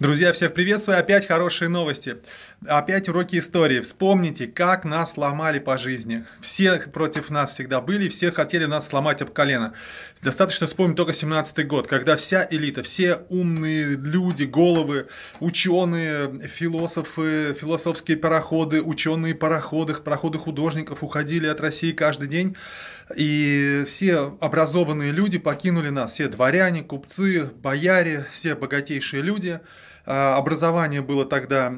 Друзья, всех приветствую. Опять хорошие новости. Опять уроки истории. Вспомните, как нас сломали по жизни. Все против нас всегда были, все хотели нас сломать об колено. Достаточно вспомнить только 17 год, когда вся элита, все умные люди, головы, ученые, философы, философские пароходы, ученые пароходы, пароходы художников уходили от России каждый день. И все образованные люди покинули нас. Все дворяне, купцы, бояре, все богатейшие люди – а, образование было тогда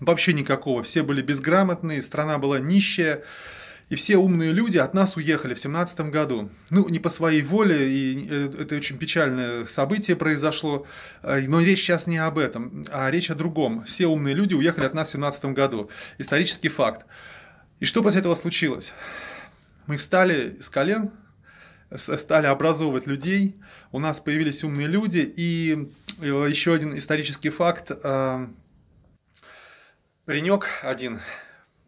вообще никакого, все были безграмотные, страна была нищая, и все умные люди от нас уехали в семнадцатом году. Ну, не по своей воле, и э, это очень печальное событие произошло, а, но речь сейчас не об этом, а речь о другом. Все умные люди уехали от нас в семнадцатом году. Исторический факт. И что после этого случилось? Мы встали с колен, стали образовывать людей, у нас появились умные люди, и Э, еще один исторический факт. Э, Паренек один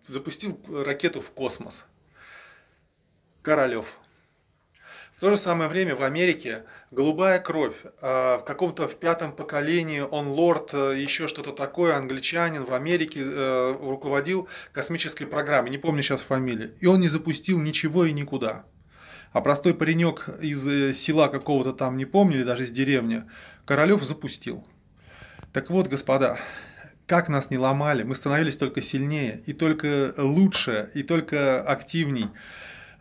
запустил ракету в космос. Королев. В то же самое время в Америке голубая кровь, э, в каком-то в пятом поколении он лорд, еще что-то такое, англичанин в Америке руководил космической программой, не помню сейчас фамилии, и он не запустил ничего и никуда а простой паренек из э, села какого-то там, не помню, или даже из деревни, Королев запустил. Так вот, господа, как нас не ломали, мы становились только сильнее, и только лучше, и только активней.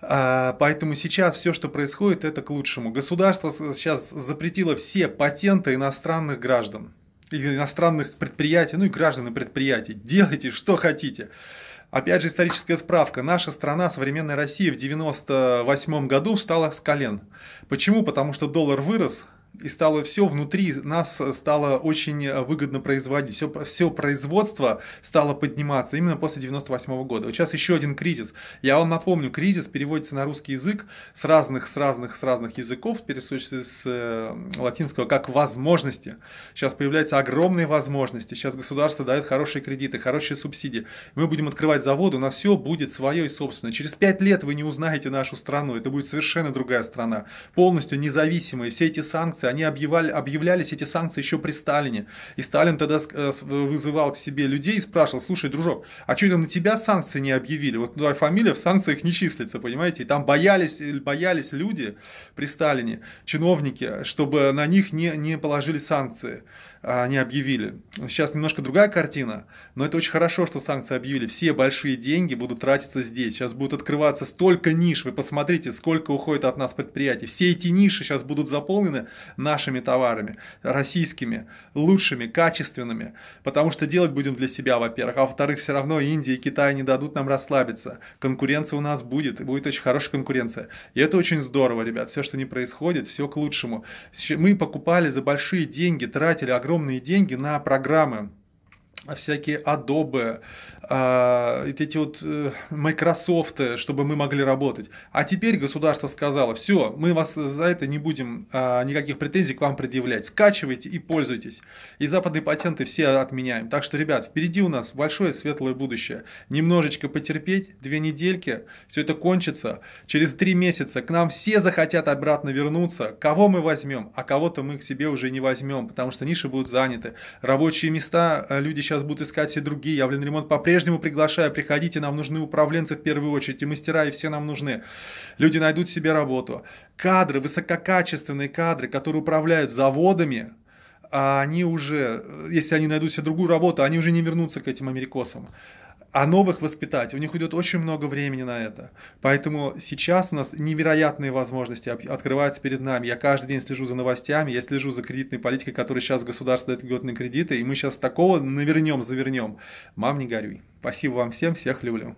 А, поэтому сейчас все, что происходит, это к лучшему. Государство сейчас запретило все патенты иностранных граждан, иностранных предприятий, ну и граждан и предприятий. Делайте, что хотите. Опять же, историческая справка. Наша страна, современная Россия, в 1998 году встала с колен. Почему? Потому что доллар вырос, и стало все внутри нас э, стало очень э, выгодно производить. Все, все производство стало подниматься именно после 98 -го года. Вот сейчас еще один кризис. Я вам напомню, кризис переводится на русский язык с разных, с разных, с разных языков, пересущийся с э, латинского, как возможности. Сейчас появляются огромные возможности. Сейчас государство дает хорошие кредиты, хорошие субсидии. Мы будем открывать заводы, у нас все будет свое и собственное. Через пять лет вы не узнаете нашу страну. Это будет совершенно другая страна. Полностью независимая. Все эти санкции санкции, они объявляли, объявлялись, эти санкции еще при Сталине. И Сталин тогда э, э, вызывал к себе людей и спрашивал, слушай, дружок, а что это на тебя санкции не объявили? Вот твоя фамилия в санкциях не числится, понимаете? И там боялись, э, боялись люди при Сталине, чиновники, чтобы на них не, не положили санкции. А, они объявили. Сейчас немножко другая картина, но это очень хорошо, что санкции объявили. Все большие деньги будут тратиться здесь. Сейчас будут открываться столько ниш. Вы посмотрите, сколько уходит от нас предприятий. Все эти ниши сейчас будут заполнены нашими товарами, российскими, лучшими, качественными. Потому что делать будем для себя, во-первых. А во-вторых, все равно Индия и Китай не дадут нам расслабиться. Конкуренция у нас будет. будет очень хорошая конкуренция. И это очень здорово, ребят. Все, что не происходит, все к лучшему. Мы покупали за большие деньги, тратили огромное огромные деньги на программы а, всякие Adobe, а, эти вот э, Microsoft, чтобы мы могли работать. А теперь государство сказало, все, мы вас за это не будем а, никаких претензий к вам предъявлять. Скачивайте и пользуйтесь. И западные патенты все отменяем. Так что, ребят, впереди у нас большое светлое будущее. Немножечко потерпеть, две недельки, все это кончится. Через три месяца к нам все захотят обратно вернуться. Кого мы возьмем, а кого-то мы к себе уже не возьмем, потому что ниши будут заняты. Рабочие места э, люди сейчас сейчас будут искать все другие. Я в Ленремонт по-прежнему приглашаю, приходите, нам нужны управленцы в первую очередь, и мастера, и все нам нужны. Люди найдут себе работу. Кадры, высококачественные кадры, которые управляют заводами, а они уже, если они найдут себе другую работу, они уже не вернутся к этим америкосам а новых воспитать. У них уйдет очень много времени на это. Поэтому сейчас у нас невероятные возможности открываются перед нами. Я каждый день слежу за новостями, я слежу за кредитной политикой, которая сейчас государство дает льготные кредиты, и мы сейчас такого навернем, завернем. Мам, не горюй. Спасибо вам всем, всех люблю.